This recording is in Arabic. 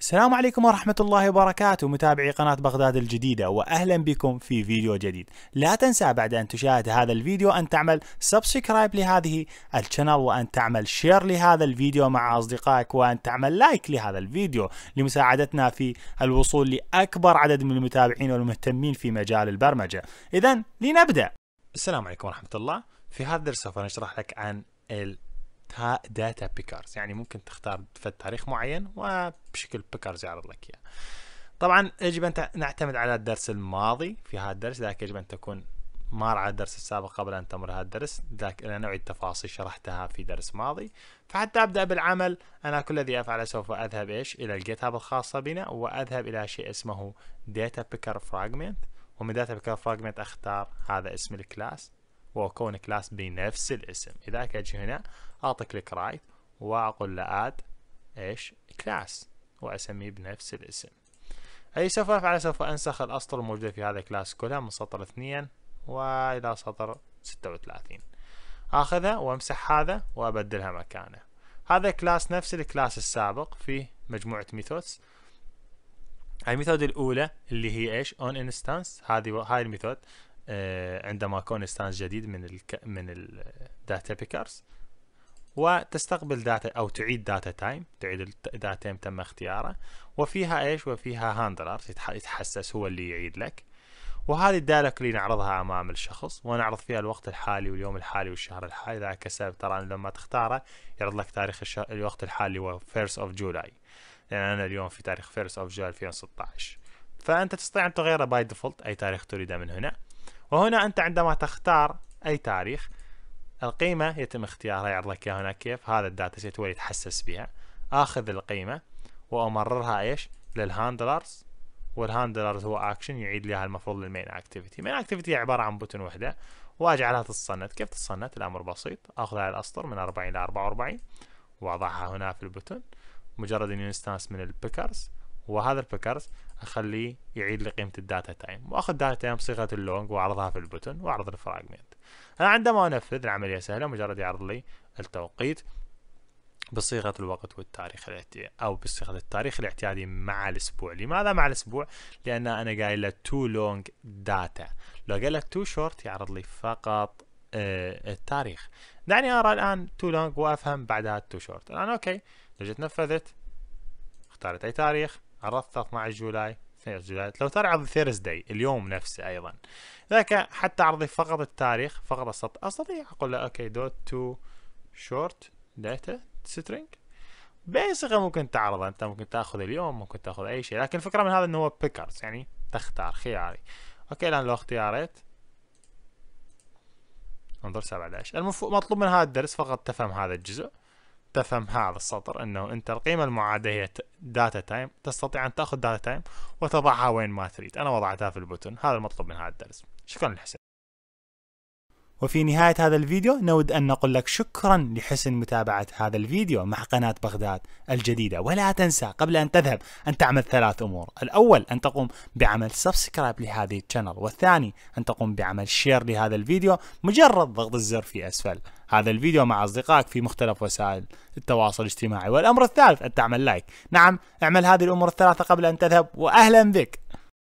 السلام عليكم ورحمة الله وبركاته متابعي قناة بغداد الجديدة وأهلا بكم في فيديو جديد لا تنسى بعد أن تشاهد هذا الفيديو أن تعمل سبسكرايب لهذه القناة وأن تعمل شير لهذا الفيديو مع أصدقائك وأن تعمل لايك لهذا الفيديو لمساعدتنا في الوصول لأكبر عدد من المتابعين والمهتمين في مجال البرمجة إذا لنبدأ السلام عليكم ورحمة الله في هذا الدرس سوف نشرح لك عن داتا بيكرز يعني ممكن تختار فد تاريخ معين وبشكل بيكرز يعرض لك اياه طبعا يجب ان نعتمد على الدرس الماضي في هذا الدرس لذلك يجب ان تكون مار على الدرس السابق قبل ان تمر هذا الدرس لذلك انا نوع التفاصيل شرحتها في درس ماضي فحتى ابدا بالعمل انا كل الذي افعله سوف اذهب ايش الى الجيت هاب الخاصه بنا واذهب الى شيء اسمه داتا بيكر فراجمنت ومن داتا بيكر فراجمنت اختار هذا اسم الكلاس وكون كلاس بنفس الاسم إذا أجي هنا أعطي كليك رايت وأقول له آد إيش كلاس وأسميه بنفس الاسم أي سوف أفعل سوف أنسخ الأسطر الموجودة في هذا الكلاس كلها من سطر اثنين وإلى سطر ستة وثلاثين آخذها وأمسح هذا وأبدلها مكانه هذا كلاس نفس الكلاس السابق في مجموعة ميثودز الميثود الأولى اللي هي إيش اون انستانس هذه هاي الميثود آه، عندما يكون انستانس جديد من ال من الداتا بيكرز وتستقبل داتا او تعيد داتا تايم تعيد الداتا تايم تم اختياره وفيها ايش وفيها هاندلر يتحسس هو اللي يعيد لك وهذه الدالك اللي نعرضها امام الشخص ونعرض فيها الوقت الحالي واليوم الحالي والشهر الحالي اذا كسبت ترى لما تختاره يعرض لك تاريخ الوقت الحالي هو فيرست اوف جولاي لان انا اليوم في تاريخ فيرست اوف جولاي 2016 فانت تستطيع ان تغيره باي ديفولت اي تاريخ تريده من هنا وهنا أنت عندما تختار أي تاريخ القيمة يتم اختيارها يعرض لك إياها هنا كيف هذا الداتا سيت هو اللي يتحسس بها آخذ القيمة وأمررها إيش للهاندلرز والهاندلرز هو اكشن يعيد لي المفروض للمين اكتيفيتي المين اكتيفيتي عباره عن بوتن وحده واجعلها تتصنت كيف تتصنت الامر بسيط اخذ على الاسطر من 40 الى 44 واضعها هنا في البوتن مجرد اني انستانس من البيكرز وهذا البيكرز اخليه يعيد لي قيمه الداتا تايم واخذ داتا تايم بصيغه اللونج واعرضها في البوتن واعرض الفراجمنت انا عندما انفذ العمليه سهله مجرد يعرض لي التوقيت بصيغة الوقت والتاريخ الاعتيادي أو بصيغة التاريخ الاعتيادي مع الأسبوع لماذا مع الأسبوع؟ لأن أنا قايل له تو لونج داتا لو قال له تو شورت يعرض لي فقط آه التاريخ دعني أرى الآن تو لونج وأفهم بعدها تو شورت الآن أوكي لو جيت نفذت اختارت أي تاريخ عرضت 12 جولاي 12 جولاي لو تعرض ثيرزداي اليوم نفسه ايضا لكن حتى عرضي فقط التاريخ فقط استطيع, أستطيع اقول له اوكي دوت تو شورت داتا سترينج باي ممكن تعرضه انت ممكن تاخذ اليوم ممكن تاخذ اي شيء لكن الفكره من هذا انه هو بيكرز يعني تختار خياري اوكي الان لو اختياريت انظر 17 المفروض مطلوب من هذا الدرس فقط تفهم هذا الجزء تفهم هذا السطر انه انت القيمه المعاده هي داتا تايم تستطيع ان تاخذ داتا تايم وتضعها وين ما تريد انا وضعتها في البوتون هذا المطلوب من هذا الدرس شكرا للحسن وفي نهاية هذا الفيديو نود أن نقول لك شكرا لحسن متابعة هذا الفيديو مع قناة بغداد الجديدة ولا تنسى قبل أن تذهب أن تعمل ثلاث أمور الأول أن تقوم بعمل سبسكرايب لهذه الشانل والثاني أن تقوم بعمل شير لهذا الفيديو مجرد ضغط الزر في أسفل هذا الفيديو مع أصدقائك في مختلف وسائل التواصل الاجتماعي والأمر الثالث أن تعمل لايك نعم اعمل هذه الأمور الثلاثة قبل أن تذهب وأهلا بك